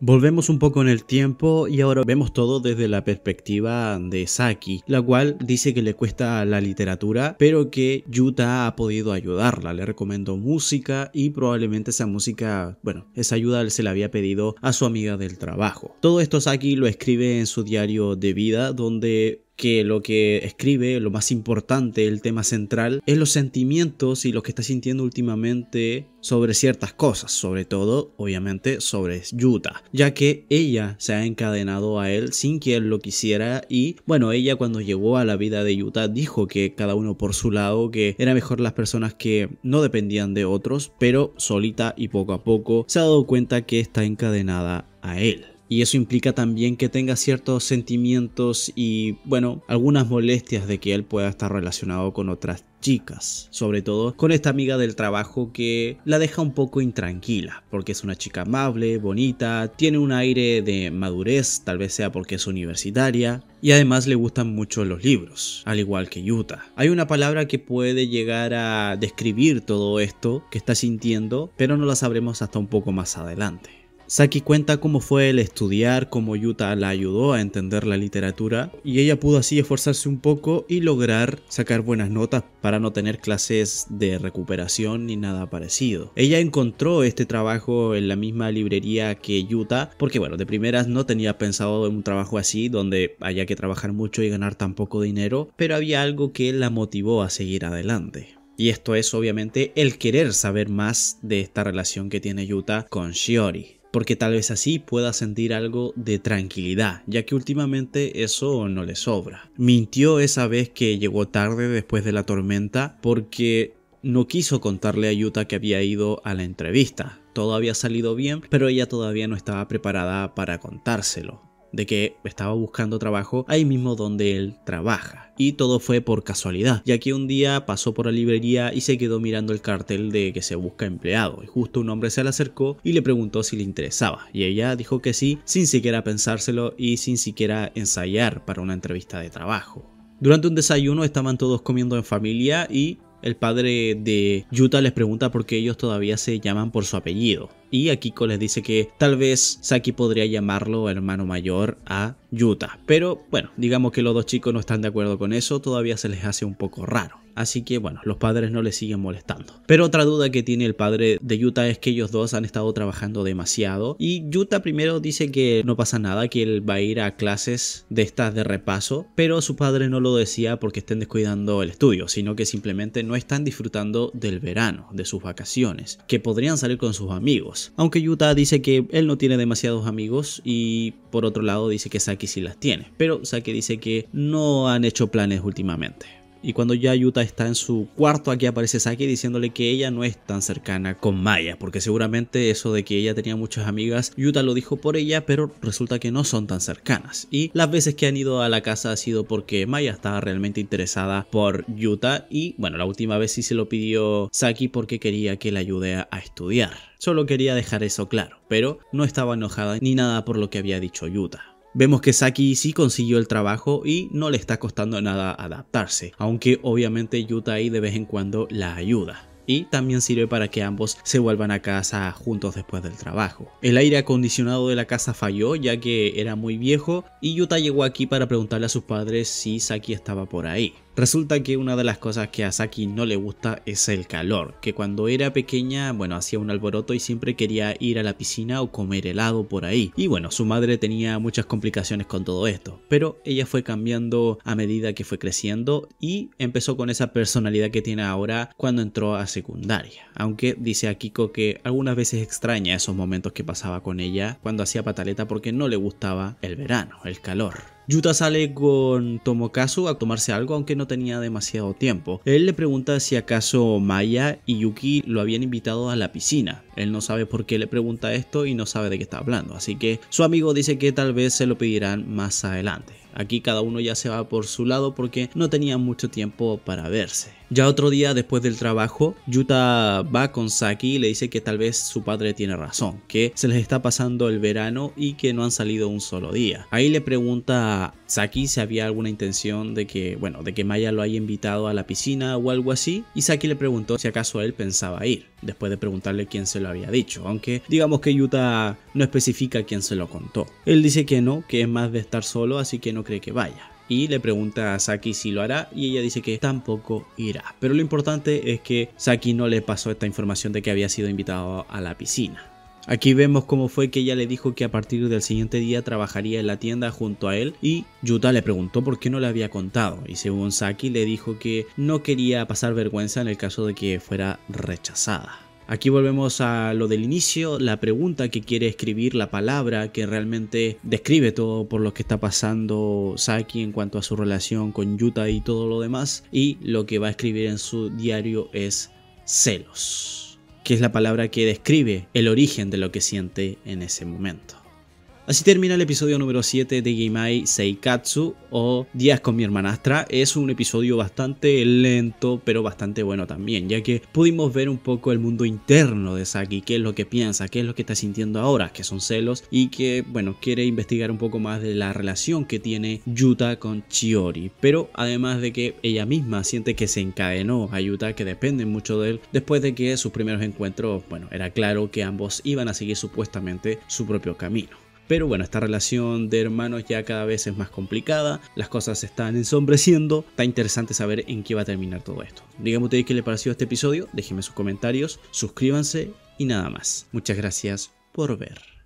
Volvemos un poco en el tiempo y ahora vemos todo desde la perspectiva de Saki, la cual dice que le cuesta la literatura, pero que Yuta ha podido ayudarla, le recomiendo música y probablemente esa música, bueno, esa ayuda se la había pedido a su amiga del trabajo. Todo esto Saki lo escribe en su diario de vida, donde que lo que escribe, lo más importante, el tema central, es los sentimientos y lo que está sintiendo últimamente sobre ciertas cosas, sobre todo, obviamente, sobre Yuta, ya que ella se ha encadenado a él sin que él lo quisiera y, bueno, ella cuando llegó a la vida de Yuta dijo que cada uno por su lado, que era mejor las personas que no dependían de otros, pero solita y poco a poco se ha dado cuenta que está encadenada a él y eso implica también que tenga ciertos sentimientos y, bueno, algunas molestias de que él pueda estar relacionado con otras chicas, sobre todo con esta amiga del trabajo que la deja un poco intranquila, porque es una chica amable, bonita, tiene un aire de madurez, tal vez sea porque es universitaria, y además le gustan mucho los libros, al igual que Yuta. Hay una palabra que puede llegar a describir todo esto que está sintiendo, pero no la sabremos hasta un poco más adelante. Saki cuenta cómo fue el estudiar, cómo Yuta la ayudó a entender la literatura y ella pudo así esforzarse un poco y lograr sacar buenas notas para no tener clases de recuperación ni nada parecido. Ella encontró este trabajo en la misma librería que Yuta porque bueno, de primeras no tenía pensado en un trabajo así donde haya que trabajar mucho y ganar tan poco dinero, pero había algo que la motivó a seguir adelante. Y esto es obviamente el querer saber más de esta relación que tiene Yuta con Shiori porque tal vez así pueda sentir algo de tranquilidad, ya que últimamente eso no le sobra. Mintió esa vez que llegó tarde después de la tormenta porque no quiso contarle a Yuta que había ido a la entrevista. Todo había salido bien, pero ella todavía no estaba preparada para contárselo de que estaba buscando trabajo ahí mismo donde él trabaja. Y todo fue por casualidad, ya que un día pasó por la librería y se quedó mirando el cartel de que se busca empleado. Y justo un hombre se le acercó y le preguntó si le interesaba. Y ella dijo que sí, sin siquiera pensárselo y sin siquiera ensayar para una entrevista de trabajo. Durante un desayuno estaban todos comiendo en familia y el padre de Yuta les pregunta por qué ellos todavía se llaman por su apellido. Y Akiko les dice que tal vez Saki podría llamarlo hermano mayor a Yuta. Pero bueno, digamos que los dos chicos no están de acuerdo con eso, todavía se les hace un poco raro. Así que bueno, los padres no le siguen molestando. Pero otra duda que tiene el padre de Yuta es que ellos dos han estado trabajando demasiado. Y Yuta primero dice que no pasa nada, que él va a ir a clases de estas de repaso. Pero su padre no lo decía porque estén descuidando el estudio, sino que simplemente no están disfrutando del verano, de sus vacaciones, que podrían salir con sus amigos. Aunque Yuta dice que él no tiene demasiados amigos y por otro lado dice que Saki sí las tiene. Pero Saki dice que no han hecho planes últimamente. Y cuando ya Yuta está en su cuarto, aquí aparece Saki diciéndole que ella no es tan cercana con Maya, porque seguramente eso de que ella tenía muchas amigas, Yuta lo dijo por ella, pero resulta que no son tan cercanas. Y las veces que han ido a la casa ha sido porque Maya estaba realmente interesada por Yuta y bueno, la última vez sí se lo pidió Saki porque quería que la ayude a estudiar. Solo quería dejar eso claro, pero no estaba enojada ni nada por lo que había dicho Yuta. Vemos que Saki sí consiguió el trabajo y no le está costando nada adaptarse, aunque obviamente Yuta ahí de vez en cuando la ayuda y también sirve para que ambos se vuelvan a casa juntos después del trabajo. El aire acondicionado de la casa falló ya que era muy viejo y Yuta llegó aquí para preguntarle a sus padres si Saki estaba por ahí. Resulta que una de las cosas que a Saki no le gusta es el calor, que cuando era pequeña, bueno, hacía un alboroto y siempre quería ir a la piscina o comer helado por ahí. Y bueno, su madre tenía muchas complicaciones con todo esto, pero ella fue cambiando a medida que fue creciendo y empezó con esa personalidad que tiene ahora cuando entró a secundaria. Aunque dice a Kiko que algunas veces extraña esos momentos que pasaba con ella cuando hacía pataleta porque no le gustaba el verano, el calor. Yuta sale con Tomokazu a tomarse algo aunque no tenía demasiado tiempo. Él le pregunta si acaso Maya y Yuki lo habían invitado a la piscina. Él no sabe por qué le pregunta esto y no sabe de qué está hablando, así que su amigo dice que tal vez se lo pedirán más adelante. Aquí cada uno ya se va por su lado porque no tenía mucho tiempo para verse. Ya otro día después del trabajo, Yuta va con Saki y le dice que tal vez su padre tiene razón, que se les está pasando el verano y que no han salido un solo día. Ahí le pregunta a Saki si había alguna intención de que, bueno, de que Maya lo haya invitado a la piscina o algo así, y Saki le preguntó si acaso él pensaba ir después de preguntarle quién se lo había dicho, aunque digamos que Yuta no especifica quién se lo contó. Él dice que no, que es más de estar solo, así que no cree que vaya. Y le pregunta a Saki si lo hará y ella dice que tampoco irá. Pero lo importante es que Saki no le pasó esta información de que había sido invitado a la piscina. Aquí vemos cómo fue que ella le dijo que a partir del siguiente día trabajaría en la tienda junto a él y Yuta le preguntó por qué no le había contado y según Saki le dijo que no quería pasar vergüenza en el caso de que fuera rechazada. Aquí volvemos a lo del inicio, la pregunta que quiere escribir, la palabra que realmente describe todo por lo que está pasando Saki en cuanto a su relación con Yuta y todo lo demás. Y lo que va a escribir en su diario es celos que es la palabra que describe el origen de lo que siente en ese momento. Así termina el episodio número 7 de Gimai Seikatsu o Días con mi hermanastra. Es un episodio bastante lento, pero bastante bueno también, ya que pudimos ver un poco el mundo interno de Saki, qué es lo que piensa, qué es lo que está sintiendo ahora, que son celos y que, bueno, quiere investigar un poco más de la relación que tiene Yuta con Chiori. Pero además de que ella misma siente que se encadenó a Yuta, que depende mucho de él, después de que sus primeros encuentros, bueno, era claro que ambos iban a seguir supuestamente su propio camino. Pero bueno, esta relación de hermanos ya cada vez es más complicada, las cosas se están ensombreciendo, está interesante saber en qué va a terminar todo esto. Díganme ustedes qué les pareció este episodio, déjenme sus comentarios, suscríbanse y nada más. Muchas gracias por ver.